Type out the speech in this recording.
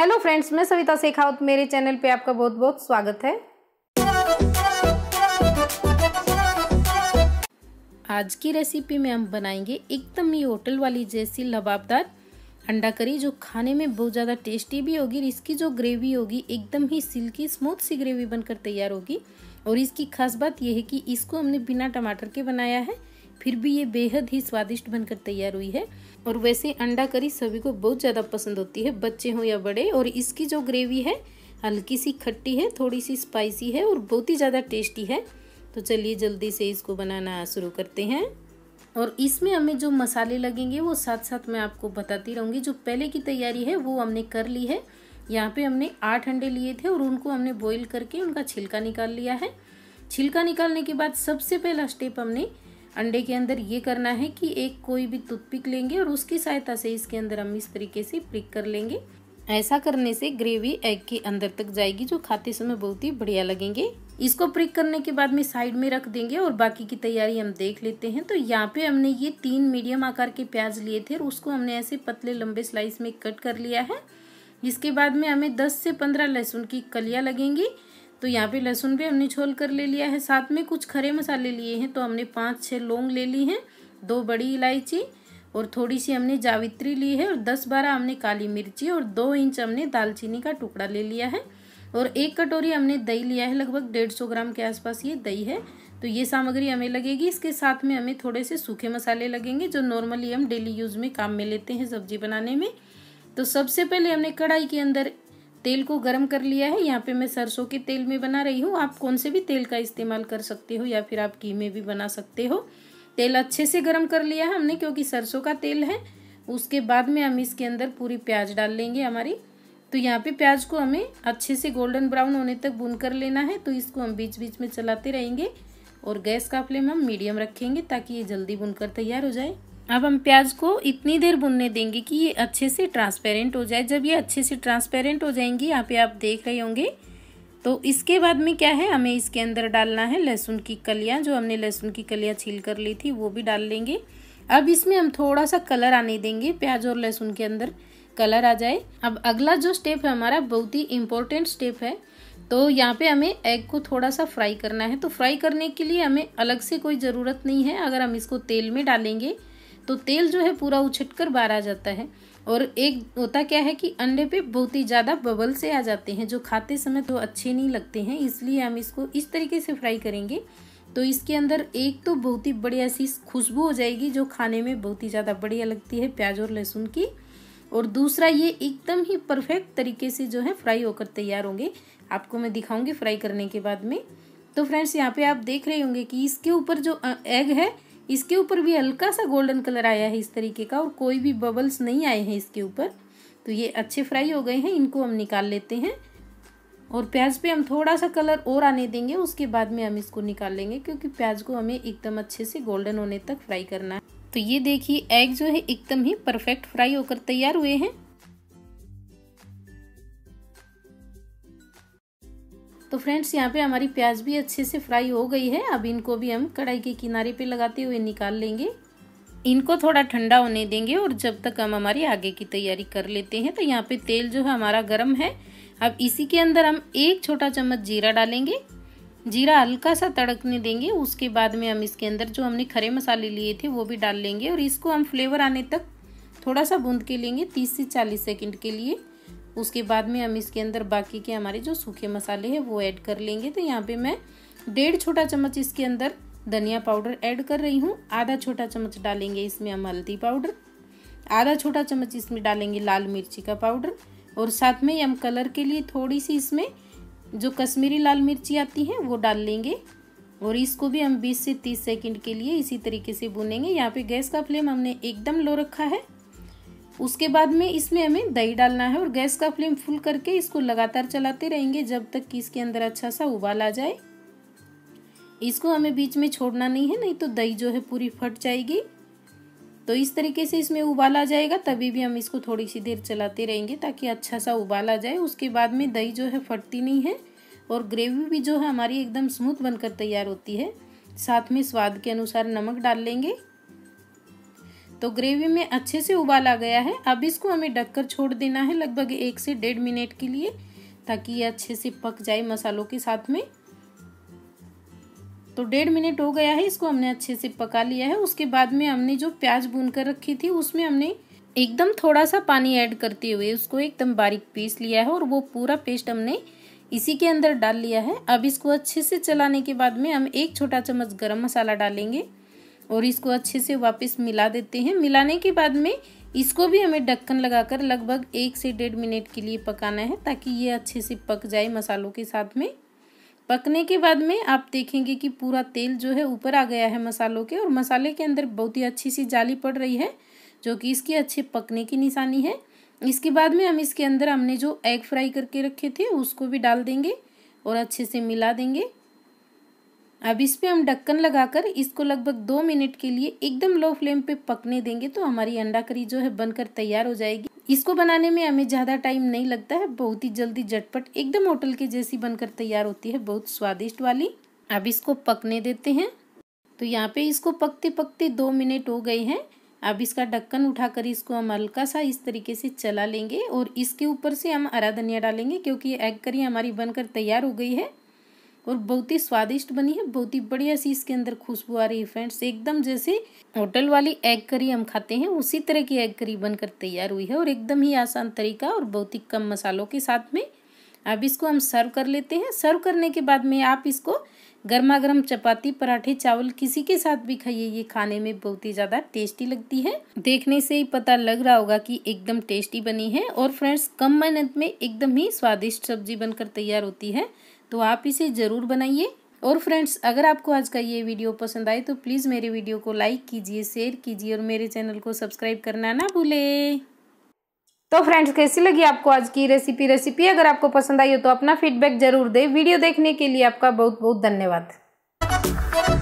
hello friends मैं सविता शेखावत मेरे channel पे आपका बहुत बहुत स्वागत है आज की रेसिपी में हम बनाएंगे एकदम ही होटल वाली जैसी लबाबदार अंडा करी जो खाने में बहुत ज़्यादा टेस्टी भी होगी और इसकी जो ग्रेवी होगी एकदम ही सिल्की स्मूथ सी ग्रेवी बनकर तैयार होगी और इसकी खास बात यह है कि इसको हमने बिना टमाटर के बनाया है फिर भी ये बेहद ही स्वादिष्ट बनकर तैयार हुई है और वैसे अंडा करी सभी को बहुत ज़्यादा पसंद होती है बच्चे हों या बड़े और इसकी जो ग्रेवी है हल्की सी खट्टी है थोड़ी सी स्पाइसी है और बहुत ही ज़्यादा टेस्टी है तो चलिए जल्दी से इसको बनाना शुरू करते हैं और इसमें हमें जो मसाले लगेंगे वो साथ साथ मैं आपको बताती रहूँगी जो पहले की तैयारी है वो हमने कर ली है यहाँ पे हमने आठ अंडे लिए थे और उनको हमने बॉईल करके उनका छिलका निकाल लिया है छिलका निकालने के बाद सबसे पहला स्टेप हमने अंडे के अंदर ये करना है कि एक कोई भी टूथपिक लेंगे और उसकी सहायता से इसके अंदर हम इस तरीके से प्रिक कर लेंगे ऐसा करने से ग्रेवी एग के अंदर तक जाएगी जो खाते समय बहुत ही बढ़िया लगेंगे इसको प्रिक करने के बाद में साइड में रख देंगे और बाकी की तैयारी हम देख लेते हैं तो यहाँ पे हमने ये तीन मीडियम आकार के प्याज लिए थे और उसको हमने ऐसे पतले लंबे स्लाइस में कट कर लिया है इसके बाद में हमें 10 से 15 लहसुन की कलियाँ लगेंगी तो यहाँ पे लहसुन भी हमने छोल कर ले लिया है साथ में कुछ खरे मसाले लिए हैं तो हमने पाँच छः लौंग ले ली हैं दो बड़ी इलायची और थोड़ी सी हमने जावित्री ली है और दस बारह हमने काली मिर्ची और दो इंच हमने दालचीनी का टुकड़ा ले लिया है और एक कटोरी हमने दही लिया है लगभग डेढ़ सौ ग्राम के आसपास ये दही है तो ये सामग्री हमें लगेगी इसके साथ में हमें थोड़े से सूखे मसाले लगेंगे जो नॉर्मली हम डेली यूज़ में काम में लेते हैं सब्जी बनाने में तो सबसे पहले हमने कढ़ाई के अंदर तेल को गर्म कर लिया है यहाँ पे मैं सरसों के तेल में बना रही हूँ आप कौन से भी तेल का इस्तेमाल कर सकते हो या फिर आप घी में भी बना सकते हो तेल अच्छे से गर्म कर लिया है हमने क्योंकि सरसों का तेल है उसके बाद में हम इसके अंदर पूरी प्याज डाल लेंगे हमारी तो यहाँ पे प्याज को हमें अच्छे से गोल्डन ब्राउन होने तक बुन कर लेना है तो इसको हम बीच बीच में चलाते रहेंगे और गैस का फ्लेम हम मीडियम रखेंगे ताकि ये जल्दी बुनकर तैयार हो जाए अब हम प्याज को इतनी देर भुनने देंगे कि ये अच्छे से ट्रांसपेरेंट हो जाए जब ये अच्छे से ट्रांसपेरेंट हो जाएंगी यहाँ पे आप देख रहे होंगे तो इसके बाद में क्या है हमें इसके अंदर डालना है लहसुन की कलियाँ जो हमने लहसुन की कलियाँ छील कर ली थी वो भी डाल लेंगे अब इसमें हम थोड़ा सा कलर आने देंगे प्याज और लहसुन के अंदर कलर आ जाए अब अगला जो स्टेप है हमारा बहुत ही इम्पोर्टेंट स्टेप है तो यहाँ पे हमें एग को थोड़ा सा फ्राई करना है तो फ्राई करने के लिए हमें अलग से कोई ज़रूरत नहीं है अगर हम इसको तेल में डालेंगे तो तेल जो है पूरा उछट कर बाहर आ जाता है और एक होता क्या है कि अंडे पे बहुत ही ज़्यादा बबल से आ जाते हैं जो खाते समय तो अच्छे नहीं लगते हैं इसलिए हम इसको इस तरीके से फ्राई करेंगे तो इसके अंदर एक तो बहुत ही बढ़िया सी खुशबू हो जाएगी जो खाने में बहुत ही ज़्यादा बढ़िया लगती है प्याज और लहसुन की और दूसरा ये एकदम ही परफेक्ट तरीके से जो है फ्राई होकर तैयार होंगे आपको मैं दिखाऊंगी फ्राई करने के बाद में तो फ्रेंड्स यहाँ पे आप देख रहे होंगे कि इसके ऊपर जो एग है इसके ऊपर भी हल्का सा गोल्डन कलर आया है इस तरीके का और कोई भी बबल्स नहीं आए हैं इसके ऊपर तो ये अच्छे फ्राई हो गए हैं इनको हम निकाल लेते हैं और प्याज पे हम थोड़ा सा कलर और आने देंगे उसके बाद में हम इसको निकाल लेंगे क्योंकि प्याज को हमें एकदम अच्छे से गोल्डन होने तक फ्राई करना है तो ये देखिए एग जो है एकदम ही परफेक्ट फ्राई होकर तैयार हुए हैं तो फ्रेंड्स यहाँ पे हमारी प्याज भी अच्छे से फ्राई हो गई है अब इनको भी हम कढ़ाई के किनारे पे लगाते हुए निकाल लेंगे इनको थोड़ा ठंडा होने देंगे और जब तक हम हमारी आगे की तैयारी कर लेते हैं तो यहाँ पे तेल जो है हमारा गर्म है अब इसी के अंदर हम एक छोटा चम्मच जीरा डालेंगे जीरा हल्का सा तड़कने देंगे उसके बाद में हम इसके अंदर जो हमने खरे मसाले लिए थे वो भी डाल लेंगे और इसको हम फ्लेवर आने तक थोड़ा सा बूंद के लेंगे तीस से चालीस सेकेंड के लिए उसके बाद में हम इसके अंदर बाकी के हमारे जो सूखे मसाले हैं वो ऐड कर लेंगे तो यहाँ पे मैं डेढ़ छोटा चम्मच इसके अंदर धनिया पाउडर ऐड कर रही हूँ आधा छोटा चम्मच डालेंगे इसमें हम हल्दी पाउडर आधा छोटा चम्मच इसमें डालेंगे लाल मिर्ची का पाउडर और साथ में हम कलर के लिए थोड़ी सी इसमें जो कश्मीरी लाल मिर्ची आती है वो डाल लेंगे और इसको भी हम 20 से 30 सेकंड के लिए इसी तरीके से भुनेंगे यहाँ पे गैस का फ्लेम हमने एकदम लो रखा है उसके बाद में इसमें हमें दही डालना है और गैस का फ्लेम फुल करके इसको लगातार चलाते रहेंगे जब तक कि इसके अंदर अच्छा सा उबाल आ जाए इसको हमें बीच में छोड़ना नहीं है नहीं तो दही जो है पूरी फट जाएगी तो इस तरीके से इसमें उबाल आ जाएगा तभी भी हम इसको थोड़ी सी देर चलाते रहेंगे ताकि अच्छा सा उबाल आ जाए उसके बाद में दही जो है फटती नहीं है और ग्रेवी भी जो है हमारी एकदम स्मूथ बनकर तैयार होती है साथ में स्वाद के अनुसार नमक डाल लेंगे तो ग्रेवी में अच्छे से उबाल आ गया है अब इसको हमें ढककर छोड़ देना है लगभग एक से डेढ़ मिनट के लिए ताकि ये अच्छे से पक जाए मसालों के साथ में तो डेढ़ मिनट हो गया है इसको हमने अच्छे से पका लिया है उसके बाद में हमने जो प्याज भून कर रखी थी उसमें हमने एकदम थोड़ा सा पानी ऐड करते हुए उसको एकदम बारीक पीस लिया है और वो पूरा पेस्ट हमने इसी के अंदर डाल लिया है अब इसको अच्छे से चलाने के बाद में हम एक छोटा चम्मच गरम मसाला डालेंगे और इसको अच्छे से वापस मिला देते हैं मिलाने के बाद में इसको भी हमें ढक्कन लगाकर लगभग एक से डेढ़ मिनट के लिए पकाना है ताकि ये अच्छे से पक जाए मसालों के साथ में पकने के बाद में आप देखेंगे कि पूरा तेल जो है ऊपर आ गया है मसालों के और मसाले के अंदर बहुत ही अच्छी सी जाली पड़ रही है जो कि इसकी अच्छे पकने की निशानी है इसके बाद में हम इसके अंदर हमने जो एग फ्राई करके रखे थे उसको भी डाल देंगे और अच्छे से मिला देंगे अब इस पर हम ढक्कन लगाकर इसको लगभग दो मिनट के लिए एकदम लो फ्लेम पे पकने देंगे तो हमारी अंडा करी जो है बनकर तैयार हो जाएगी इसको बनाने में हमें ज़्यादा टाइम नहीं लगता है बहुत ही जल्दी झटपट एकदम होटल के जैसी बनकर तैयार होती है बहुत स्वादिष्ट वाली अब इसको पकने देते हैं तो यहाँ पे इसको पकते पकते दो मिनट हो गए हैं अब इसका ढक्कन उठाकर इसको हम हल्का सा इस तरीके से चला लेंगे और इसके ऊपर से हम हरा धनिया डालेंगे क्योंकि एग करी हमारी बनकर तैयार हो गई है और बहुत ही स्वादिष्ट बनी है बहुत ही बढ़िया सी इसके अंदर खुशबू आ रही है फ्रेंड्स एकदम जैसे होटल वाली एग करी हम खाते हैं उसी तरह की एग करी बनकर तैयार हुई है और एकदम ही आसान तरीका और बहुत ही कम मसालों के साथ में अब इसको हम सर्व कर लेते हैं सर्व करने के बाद में आप इसको गर्मा गर्म चपाती पराठे चावल किसी के साथ भी खाइए ये खाने में बहुत ही ज़्यादा टेस्टी लगती है देखने से ही पता लग रहा होगा कि एकदम टेस्टी बनी है और फ्रेंड्स कम मेहनत में एकदम ही स्वादिष्ट सब्जी बनकर तैयार होती है तो आप इसे ज़रूर बनाइए और फ्रेंड्स अगर आपको आज का ये वीडियो पसंद आए तो प्लीज़ मेरे वीडियो को लाइक कीजिए शेयर कीजिए और मेरे चैनल को सब्सक्राइब करना ना भूले तो फ्रेंड्स कैसी लगी आपको आज की रेसिपी रेसिपी अगर आपको पसंद आई हो तो अपना फीडबैक जरूर दें वीडियो देखने के लिए आपका बहुत बहुत धन्यवाद